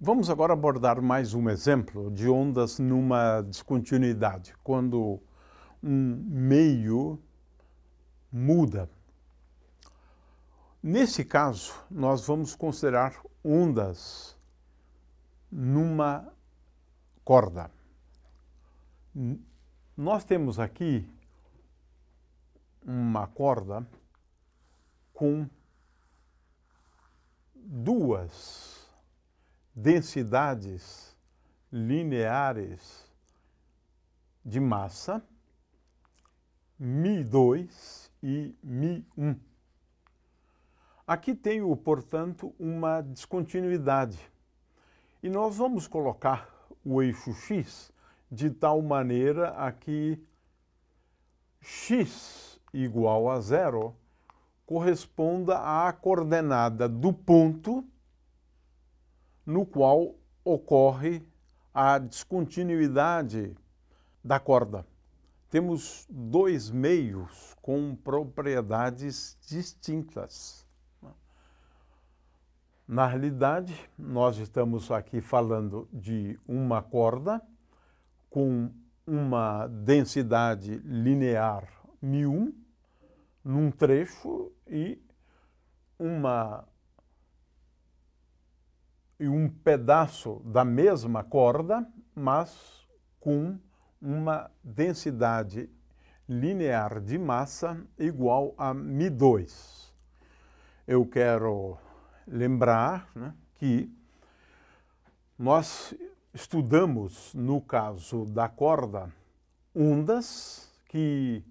Vamos agora abordar mais um exemplo de ondas numa descontinuidade, quando um meio muda. Nesse caso, nós vamos considerar ondas numa corda. Nós temos aqui uma corda com duas densidades lineares de massa, Mi2 e Mi1. Aqui tenho, portanto, uma descontinuidade. E nós vamos colocar o eixo x de tal maneira a que x igual a zero corresponda à coordenada do ponto no qual ocorre a descontinuidade da corda. Temos dois meios com propriedades distintas. Na realidade, nós estamos aqui falando de uma corda com uma densidade linear μ1 num trecho e uma e um pedaço da mesma corda, mas com uma densidade linear de massa igual a Mi2. Eu quero lembrar né, que nós estudamos, no caso da corda, ondas que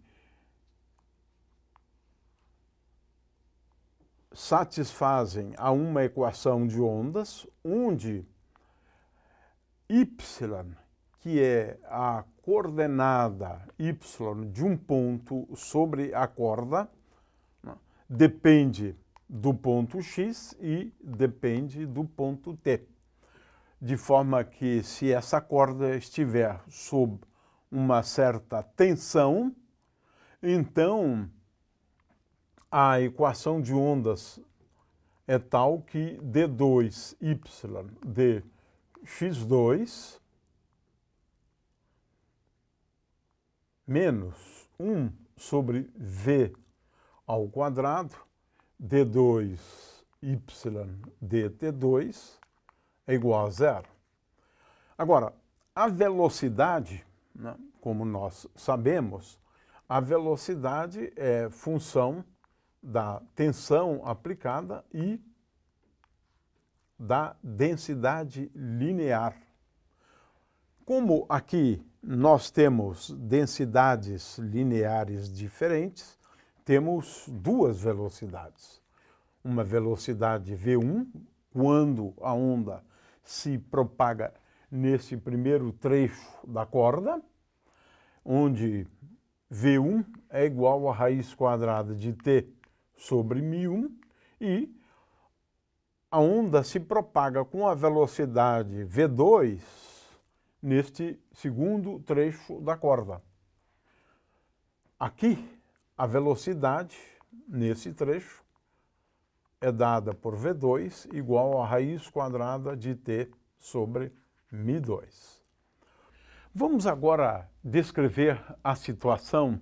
satisfazem a uma equação de ondas, onde y, que é a coordenada y de um ponto sobre a corda, né, depende do ponto x e depende do ponto t. De forma que se essa corda estiver sob uma certa tensão, então a equação de ondas é tal que D2Y dx 2 menos 1 sobre V ao quadrado D2 y dt2 é igual a zero. Agora, a velocidade, né, como nós sabemos, a velocidade é função da tensão aplicada e da densidade linear. Como aqui nós temos densidades lineares diferentes, temos duas velocidades. Uma velocidade V1, quando a onda se propaga nesse primeiro trecho da corda, onde V1 é igual à raiz quadrada de T sobre μ1 e a onda se propaga com a velocidade V2 neste segundo trecho da corda. Aqui, a velocidade nesse trecho é dada por V2 igual a raiz quadrada de T sobre μ 2 Vamos agora descrever a situação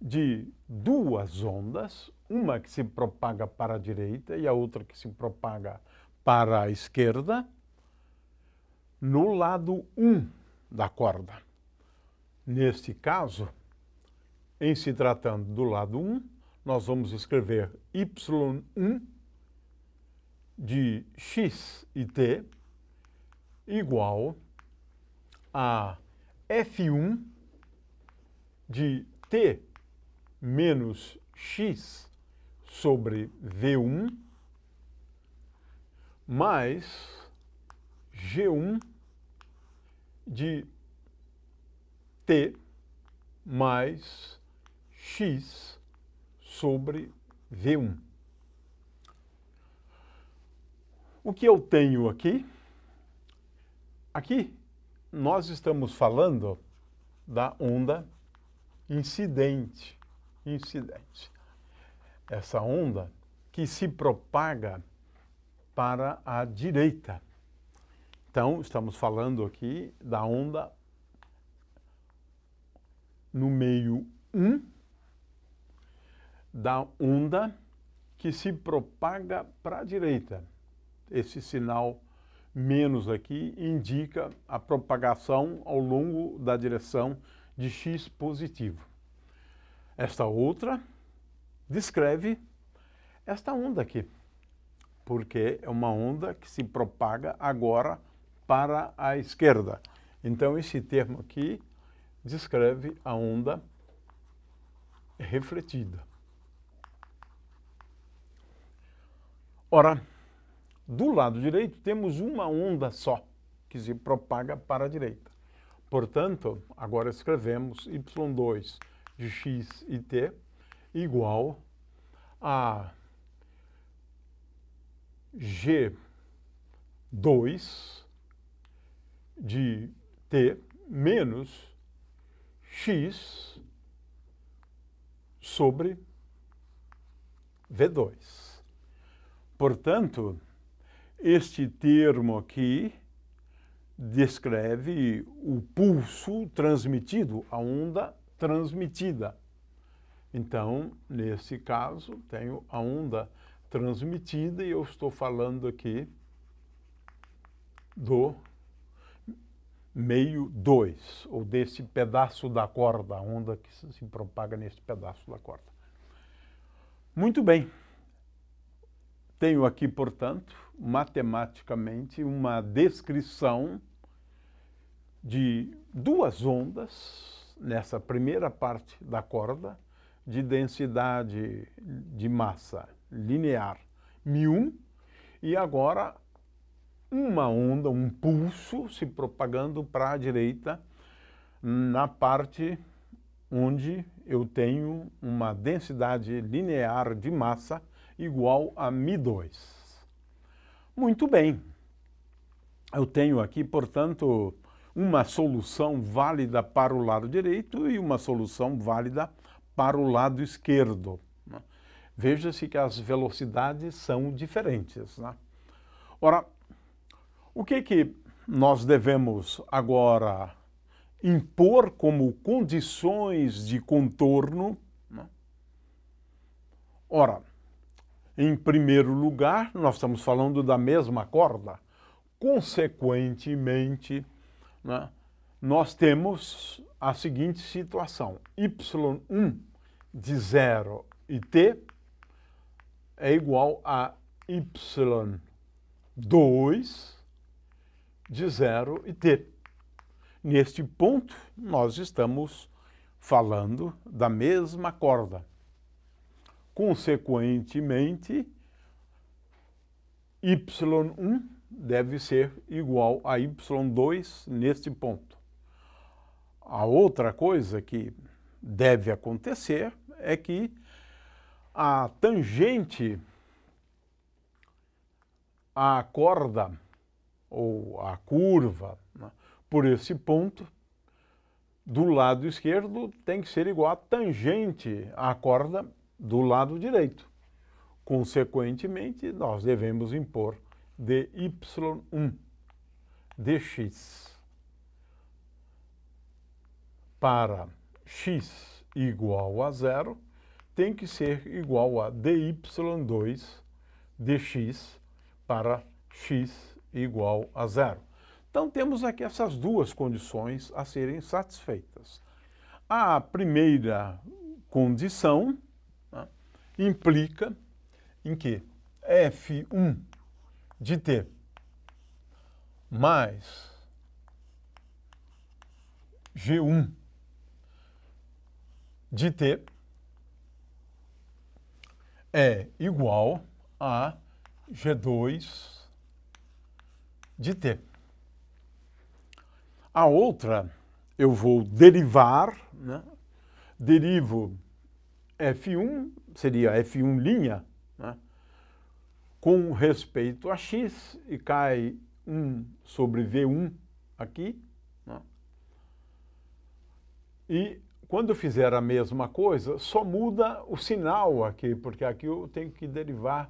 de duas ondas, uma que se propaga para a direita e a outra que se propaga para a esquerda, no lado 1 um da corda. Neste caso, em se tratando do lado 1, um, nós vamos escrever y1 de x e t igual a f1 de t menos x sobre V1 mais G1 de T mais X sobre V1. O que eu tenho aqui? Aqui nós estamos falando da onda incidente. Incidente essa onda que se propaga para a direita. Então, estamos falando aqui da onda no meio 1, da onda que se propaga para a direita. Esse sinal menos aqui indica a propagação ao longo da direção de x positivo. Esta outra descreve esta onda aqui, porque é uma onda que se propaga agora para a esquerda. Então, esse termo aqui descreve a onda refletida. Ora, do lado direito temos uma onda só que se propaga para a direita. Portanto, agora escrevemos y2 de x e t igual a G2 de T menos X sobre V2. Portanto, este termo aqui descreve o pulso transmitido, a onda transmitida. Então, nesse caso, tenho a onda transmitida e eu estou falando aqui do meio 2, ou desse pedaço da corda, a onda que se propaga nesse pedaço da corda. Muito bem. Tenho aqui, portanto, matematicamente, uma descrição de duas ondas nessa primeira parte da corda de densidade de massa linear μ1 e agora uma onda, um pulso se propagando para a direita na parte onde eu tenho uma densidade linear de massa igual a μ2. Muito bem. Eu tenho aqui, portanto, uma solução válida para o lado direito e uma solução válida para para o lado esquerdo. Né? né? Veja-se que as velocidades são diferentes. Né? Ora, o que, que nós devemos agora impor como condições de contorno? Né? Ora, em primeiro lugar, nós estamos falando da mesma corda. Consequentemente, né, nós temos a seguinte situação: Y1 de 0 e t é igual a y2 de 0 e t. Neste ponto, nós estamos falando da mesma corda. Consequentemente, y1 deve ser igual a y2 neste ponto. A outra coisa que deve acontecer é que a tangente a corda ou a curva né, por esse ponto do lado esquerdo tem que ser igual à tangente à corda do lado direito. Consequentemente, nós devemos impor dy1 dx para x igual a zero tem que ser igual a dy2 dx para x igual a zero. Então temos aqui essas duas condições a serem satisfeitas. A primeira condição né, implica em que f1 de t mais g1 de T é igual a G2 de T. A outra eu vou derivar, né? derivo F1, seria F1 linha, né? com respeito a x, e cai 1 sobre V1 aqui, né? e quando fizer a mesma coisa, só muda o sinal aqui, porque aqui eu tenho que derivar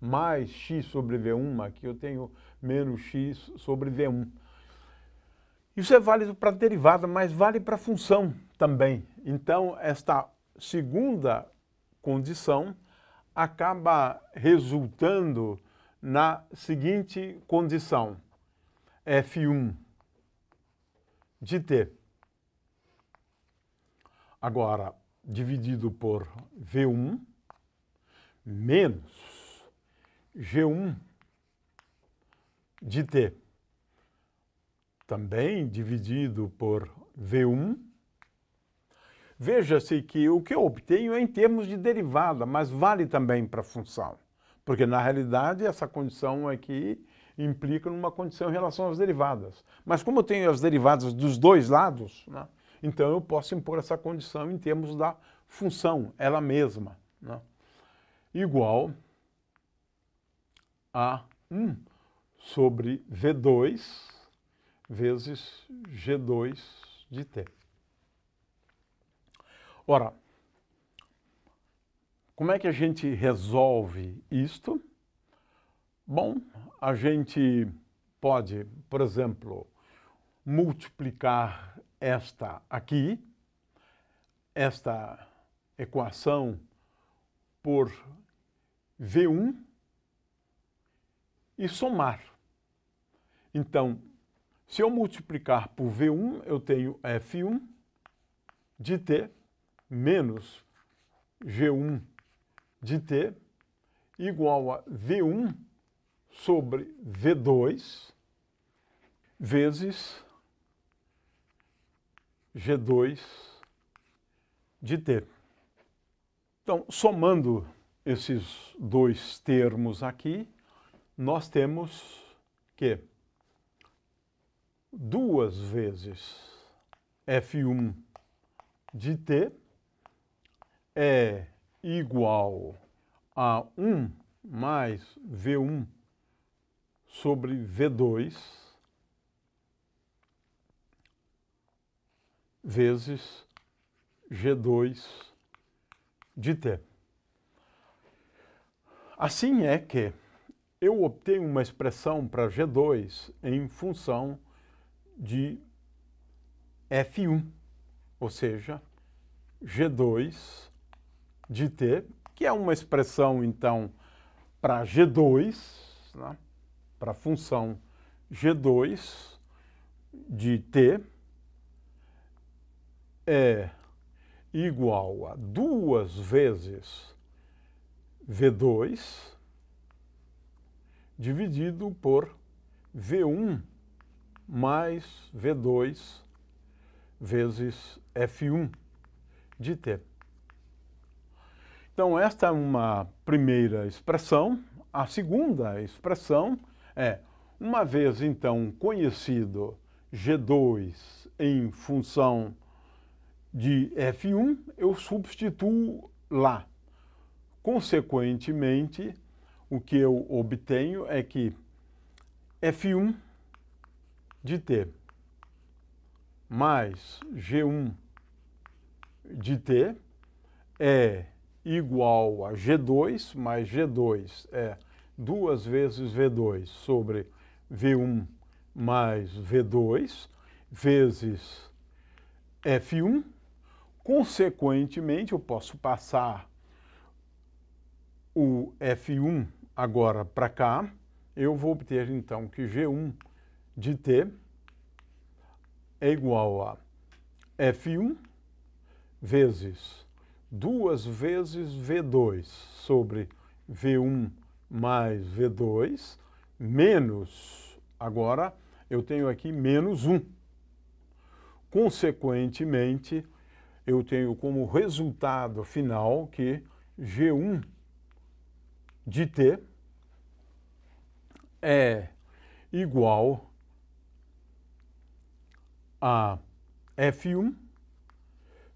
mais x sobre v1, aqui eu tenho menos x sobre v1. Isso é válido para derivada, mas vale para função também. Então, esta segunda condição acaba resultando na seguinte condição, f1 de t Agora, dividido por V1 menos G1 de T, também dividido por V1. Veja-se que o que eu obtenho é em termos de derivada, mas vale também para a função. Porque, na realidade, essa condição aqui implica numa condição em relação às derivadas. Mas como eu tenho as derivadas dos dois lados, né, então eu posso impor essa condição em termos da função, ela mesma, né? igual a 1 sobre V2 vezes G2 de T. Ora, como é que a gente resolve isto? Bom, a gente pode, por exemplo, multiplicar esta aqui, esta equação por V1 e somar. Então, se eu multiplicar por V1, eu tenho F1 de T menos G1 de T igual a V1 sobre V2 vezes G2 de T. Então, somando esses dois termos aqui, nós temos que duas vezes F1 de T é igual a 1 mais V1 sobre V2 vezes G2 de T. Assim é que eu obtenho uma expressão para G2 em função de F1, ou seja, G2 de T, que é uma expressão, então, para G2, né? para a função G2 de T, é igual a duas vezes V2 dividido por V1 mais V2 vezes F1 de T. Então, esta é uma primeira expressão. A segunda expressão é, uma vez, então, conhecido G2 em função de F1, eu substituo lá. Consequentemente, o que eu obtenho é que F1 de T mais G1 de T é igual a G2 mais G2 é duas vezes V2 sobre V1 mais V2 vezes F1 Consequentemente, eu posso passar o F1 agora para cá, eu vou obter então que G1 de T é igual a F1 vezes 2 vezes V2 sobre V1 mais V2 menos, agora eu tenho aqui menos 1. Consequentemente, eu tenho como resultado final que G1 de T é igual a F1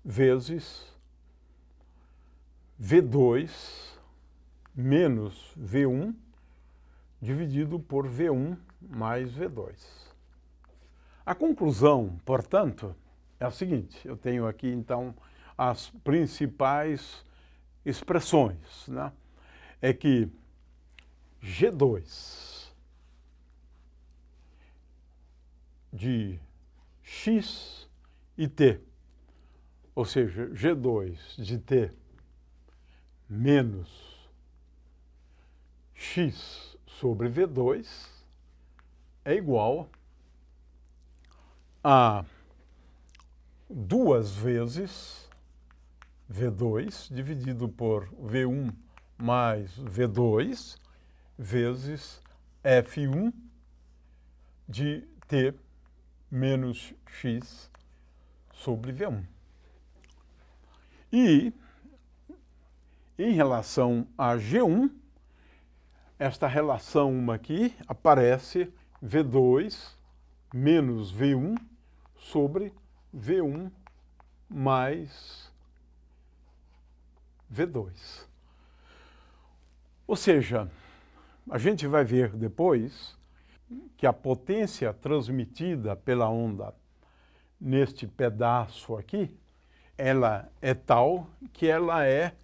vezes V2 menos V1 dividido por V1 mais V2. A conclusão, portanto, é o seguinte, eu tenho aqui então as principais expressões, né? É que G2 de X e T, ou seja, G2 de T menos X sobre V2 é igual a duas vezes V2 dividido por V1 mais V2 vezes F1 de T menos X sobre V1. E, em relação a G1, esta relação uma aqui aparece V2 menos V1 sobre V1 mais V2. Ou seja, a gente vai ver depois que a potência transmitida pela onda neste pedaço aqui, ela é tal que ela é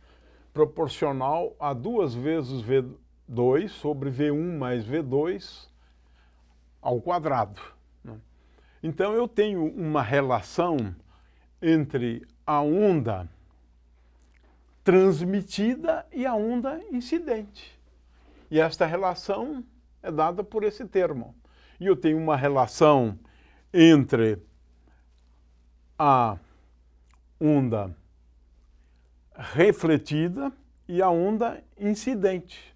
proporcional a duas vezes V2 sobre V1 mais V2 ao quadrado. Então eu tenho uma relação entre a onda transmitida e a onda incidente. E esta relação é dada por esse termo. E eu tenho uma relação entre a onda refletida e a onda incidente.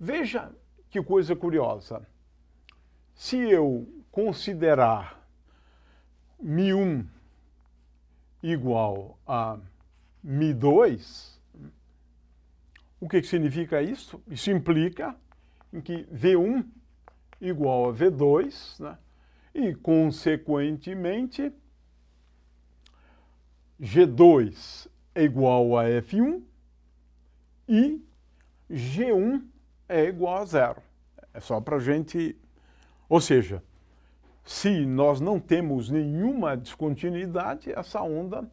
Veja que coisa curiosa. Se eu considerar Mi1 igual a Mi2, o que, que significa isso? Isso implica em que V1 igual a V2, né? e, consequentemente, G2 é igual a F1 e G1 é igual a zero. É só para a gente... Ou seja, se nós não temos nenhuma descontinuidade, essa onda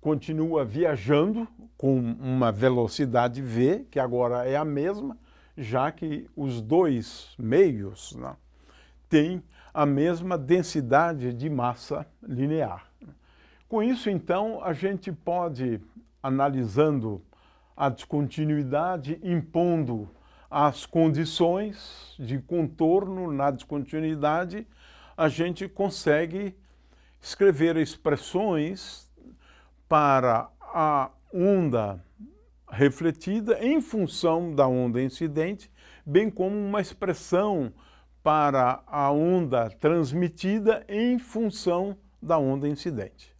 continua viajando com uma velocidade v, que agora é a mesma, já que os dois meios né, têm a mesma densidade de massa linear. Com isso, então, a gente pode, analisando a descontinuidade, impondo as condições de contorno na descontinuidade, a gente consegue escrever expressões para a onda refletida em função da onda incidente, bem como uma expressão para a onda transmitida em função da onda incidente.